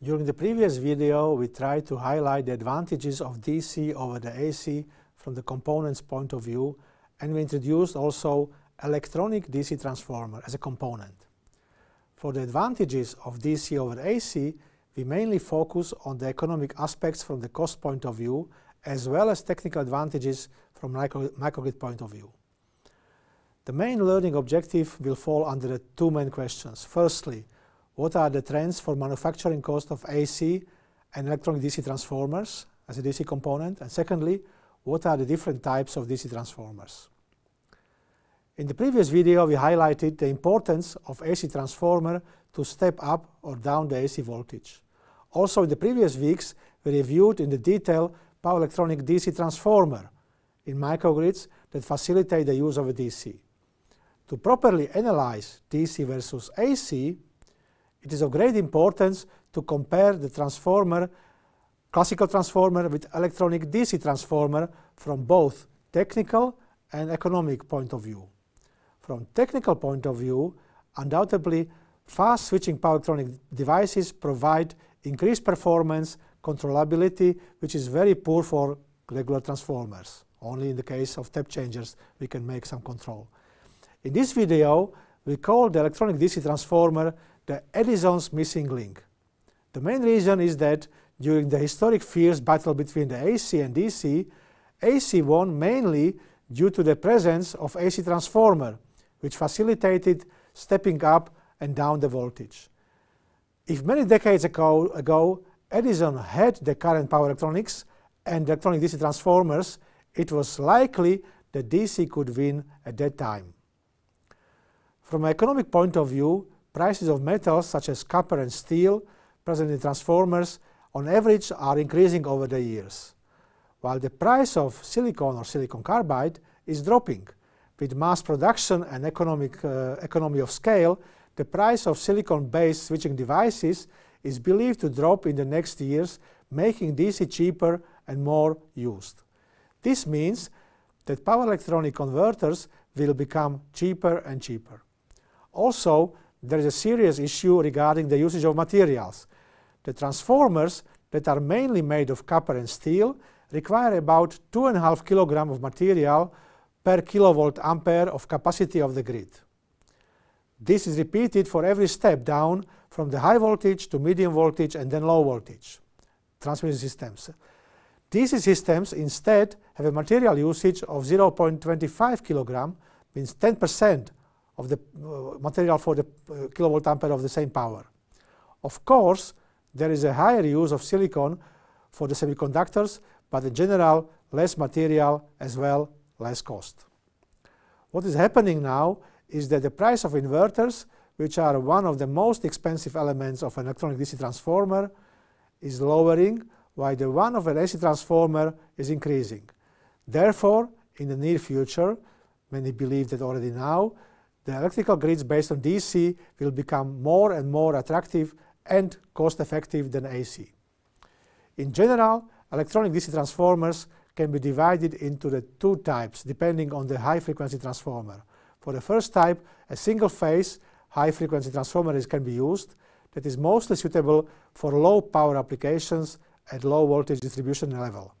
During the previous video, we tried to highlight the advantages of DC over the AC from the component's point of view, and we introduced also electronic DC transformer as a component. For the advantages of DC over AC, we mainly focus on the economic aspects from the cost point of view, as well as technical advantages from micro microgrid point of view. The main learning objective will fall under the two main questions. Firstly, what are the trends for manufacturing cost of AC and electronic DC transformers as a DC component? And secondly, what are the different types of DC transformers? In the previous video, we highlighted the importance of AC transformer to step up or down the AC voltage. Also, in the previous weeks, we reviewed in the detail power electronic DC transformer in microgrids that facilitate the use of a DC. To properly analyze DC versus AC, it is of great importance to compare the transformer, classical transformer with electronic DC transformer from both technical and economic point of view. From technical point of view, undoubtedly, fast switching power electronic devices provide increased performance, controllability, which is very poor for regular transformers. Only in the case of step changers we can make some control. In this video, we call the electronic DC transformer the Edison's missing link. The main reason is that during the historic fierce battle between the AC and DC, AC won mainly due to the presence of AC transformer, which facilitated stepping up and down the voltage. If many decades ago, ago Edison had the current power electronics and electronic DC transformers, it was likely that DC could win at that time. From an economic point of view, Prices of metals such as copper and steel present in transformers on average are increasing over the years, while the price of silicon or silicon carbide is dropping. With mass production and economic, uh, economy of scale, the price of silicon-based switching devices is believed to drop in the next years, making DC cheaper and more used. This means that power electronic converters will become cheaper and cheaper. Also, there is a serious issue regarding the usage of materials. The transformers that are mainly made of copper and steel require about 2.5 kg of material per kilovolt ampere of capacity of the grid. This is repeated for every step down from the high voltage to medium voltage and then low voltage transmission systems. These systems instead have a material usage of 0.25 kg, means 10% of the uh, material for the uh, kilovolt ampere of the same power. Of course, there is a higher use of silicon for the semiconductors, but in general, less material as well, less cost. What is happening now is that the price of inverters, which are one of the most expensive elements of an electronic DC transformer, is lowering, while the one of an AC transformer is increasing. Therefore, in the near future, many believe that already now, the electrical grids based on DC will become more and more attractive and cost-effective than AC. In general, electronic DC transformers can be divided into the two types depending on the high-frequency transformer. For the first type, a single-phase high-frequency transformer is, can be used that is mostly suitable for low-power applications at low voltage distribution level.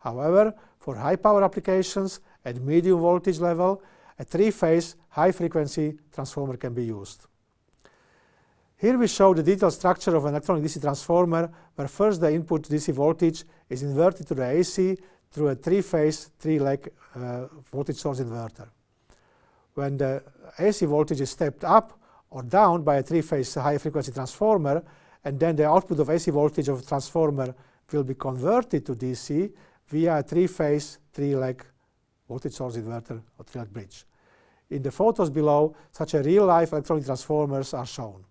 However, for high-power applications at medium voltage level, a three-phase high-frequency transformer can be used. Here we show the detailed structure of an electronic DC transformer, where first the input DC voltage is inverted to the AC through a three-phase, three-leg uh, voltage source inverter. When the AC voltage is stepped up or down by a three-phase high-frequency transformer, and then the output of AC voltage of transformer will be converted to DC via a three-phase, three-leg voltage source inverter or triac bridge. In the photos below, such a real-life electronic transformers are shown.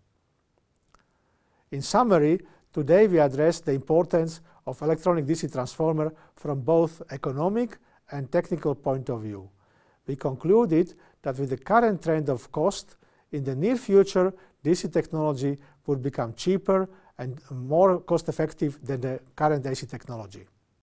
In summary, today we address the importance of electronic DC transformer from both economic and technical point of view. We concluded that with the current trend of cost, in the near future, DC technology would become cheaper and more cost-effective than the current AC technology.